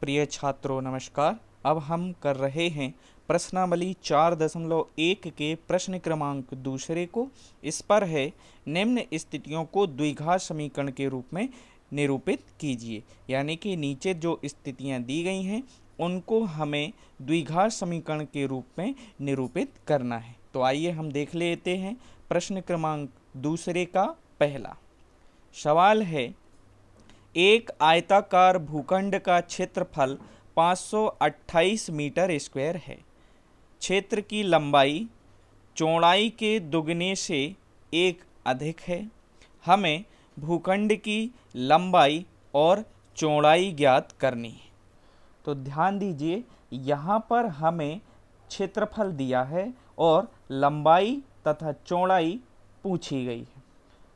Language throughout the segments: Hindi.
प्रिय छात्रों नमस्कार अब हम कर रहे हैं प्रश्नावली चार दशमलव एक के प्रश्न क्रमांक दूसरे को इस पर है निम्न स्थितियों को द्विघात समीकरण के रूप में निरूपित कीजिए यानी कि नीचे जो स्थितियां दी गई हैं उनको हमें द्विघात समीकरण के रूप में निरूपित करना है तो आइए हम देख लेते हैं प्रश्न क्रमांक दूसरे का पहला सवाल है एक आयताकार भूखंड का क्षेत्रफल 528 मीटर स्क्वायर है क्षेत्र की लंबाई चौड़ाई के दुगने से एक अधिक है हमें भूखंड की लंबाई और चौड़ाई ज्ञात करनी है तो ध्यान दीजिए यहाँ पर हमें क्षेत्रफल दिया है और लंबाई तथा चौड़ाई पूछी गई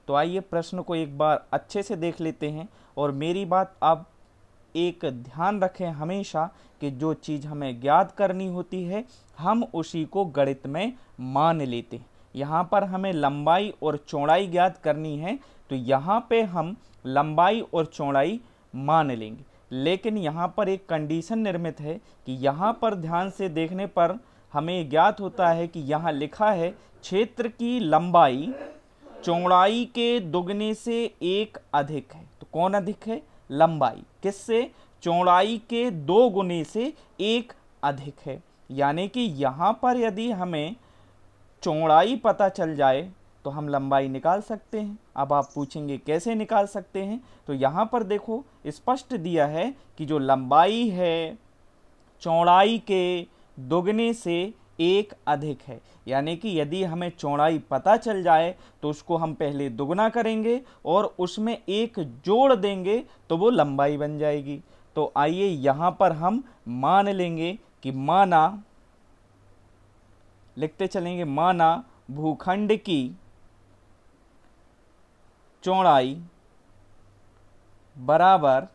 तो आइए प्रश्न को एक बार अच्छे से देख लेते हैं और मेरी बात आप एक ध्यान रखें हमेशा कि जो चीज़ हमें ज्ञात करनी होती है हम उसी को गणित में मान लेते हैं यहाँ पर हमें लंबाई और चौड़ाई ज्ञात करनी है तो यहाँ पे हम लंबाई और चौड़ाई मान लेंगे लेकिन यहाँ पर एक कंडीशन निर्मित है कि यहाँ पर ध्यान से देखने पर हमें ज्ञात होता है कि यहाँ लिखा है क्षेत्र की लंबाई चौड़ाई के दुगने से एक अधिक है तो कौन अधिक है लंबाई किससे चौड़ाई के दो गुने से एक अधिक है यानी कि यहाँ पर यदि हमें चौड़ाई पता चल जाए तो हम लंबाई निकाल सकते हैं अब आप पूछेंगे कैसे निकाल सकते हैं तो यहाँ पर देखो स्पष्ट दिया है कि जो लंबाई है चौड़ाई के दोगुने से एक अधिक है यानी कि यदि हमें चौड़ाई पता चल जाए तो उसको हम पहले दुगना करेंगे और उसमें एक जोड़ देंगे तो वो लंबाई बन जाएगी तो आइए यहाँ पर हम मान लेंगे कि माना लिखते चलेंगे माना भूखंड की चौड़ाई बराबर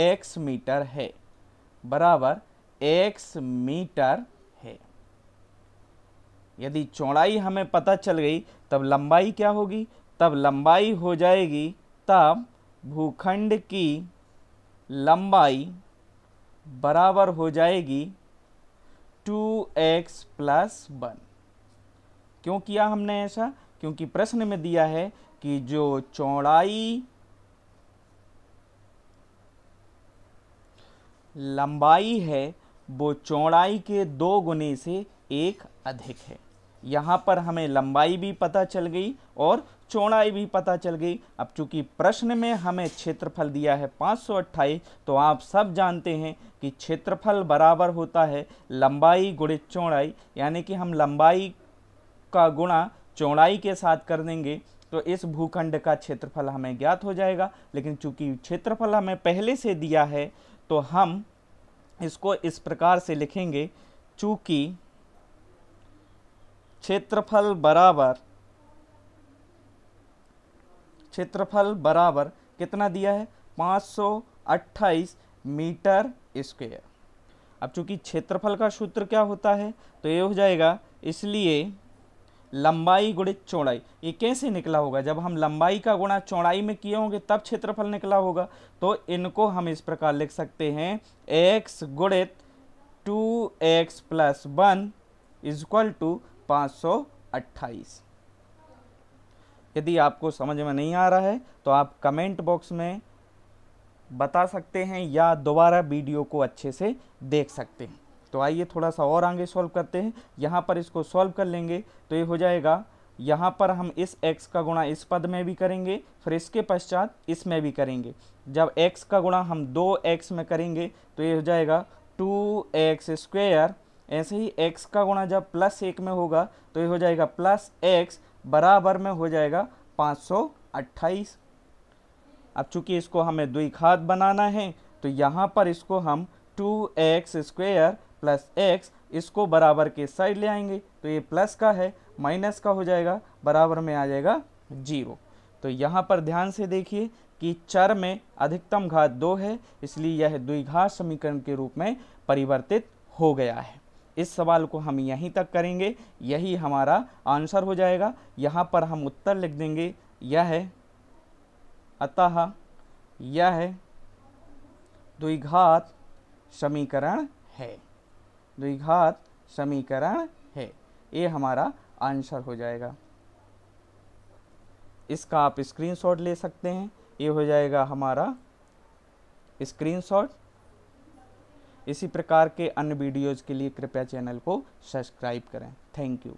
एक्स मीटर है बराबर एक्स मीटर यदि चौड़ाई हमें पता चल गई तब लंबाई क्या होगी तब लंबाई हो जाएगी तब भूखंड की लंबाई बराबर हो जाएगी टू एक्स प्लस वन क्यों किया हमने ऐसा क्योंकि प्रश्न में दिया है कि जो चौड़ाई लंबाई है वो चौड़ाई के दो गुने से एक अधिक है यहाँ पर हमें लंबाई भी पता चल गई और चौड़ाई भी पता चल गई अब चूंकि प्रश्न में हमें क्षेत्रफल दिया है पाँच तो आप सब जानते हैं कि क्षेत्रफल बराबर होता है लंबाई गुणित चौड़ाई यानी कि हम लंबाई का गुणा चौड़ाई के साथ कर देंगे तो इस भूखंड का क्षेत्रफल हमें ज्ञात हो जाएगा लेकिन चूंकि क्षेत्रफल हमें पहले से दिया है तो हम इसको इस प्रकार से लिखेंगे चूँकि क्षेत्रफल बराबर क्षेत्रफल बराबर कितना दिया है पाँच मीटर स्क्वेयर अब चूंकि क्षेत्रफल का सूत्र क्या होता है तो ये हो जाएगा इसलिए लंबाई गुणित चौड़ाई ये कैसे निकला होगा जब हम लंबाई का गुणा चौड़ाई में किए होंगे तब क्षेत्रफल निकला होगा तो इनको हम इस प्रकार लिख सकते हैं एक्स गुणित two X plus one equal to 528 यदि आपको समझ में नहीं आ रहा है तो आप कमेंट बॉक्स में बता सकते हैं या दोबारा वीडियो को अच्छे से देख सकते हैं तो आइए थोड़ा सा और आगे सॉल्व करते हैं यहाँ पर इसको सॉल्व कर लेंगे तो ये हो जाएगा यहाँ पर हम इस x का गुणा इस पद में भी करेंगे फिर इसके पश्चात इसमें भी करेंगे जब x का गुणा हम दो एक्स में करेंगे तो ये हो जाएगा टू एक्स स्क्वेयर ऐसे ही x का गुणा जब प्लस एक में होगा तो ये हो जाएगा प्लस एक्स बराबर में हो जाएगा पाँच सौ अट्ठाईस अब चूंकि इसको हमें द्विघात बनाना है तो यहाँ पर इसको हम two X square plus X इसको बराबर के साइड ले आएंगे तो ये प्लस का है माइनस का हो जाएगा बराबर में आ जाएगा जीरो तो यहाँ पर ध्यान से देखिए कि चर में अधिकतम घात दो है इसलिए यह द्विघात समीकरण के रूप में परिवर्तित हो गया है इस सवाल को हम यहीं तक करेंगे यही हमारा आंसर हो जाएगा यहाँ पर हम उत्तर लिख देंगे यह है अतः यह है द्विघात समीकरण है द्विघात समीकरण है ये हमारा आंसर हो जाएगा इसका आप स्क्रीनशॉट ले सकते हैं ये हो जाएगा हमारा स्क्रीनशॉट इसी प्रकार के अन्य वीडियोज़ के लिए कृपया चैनल को सब्सक्राइब करें थैंक यू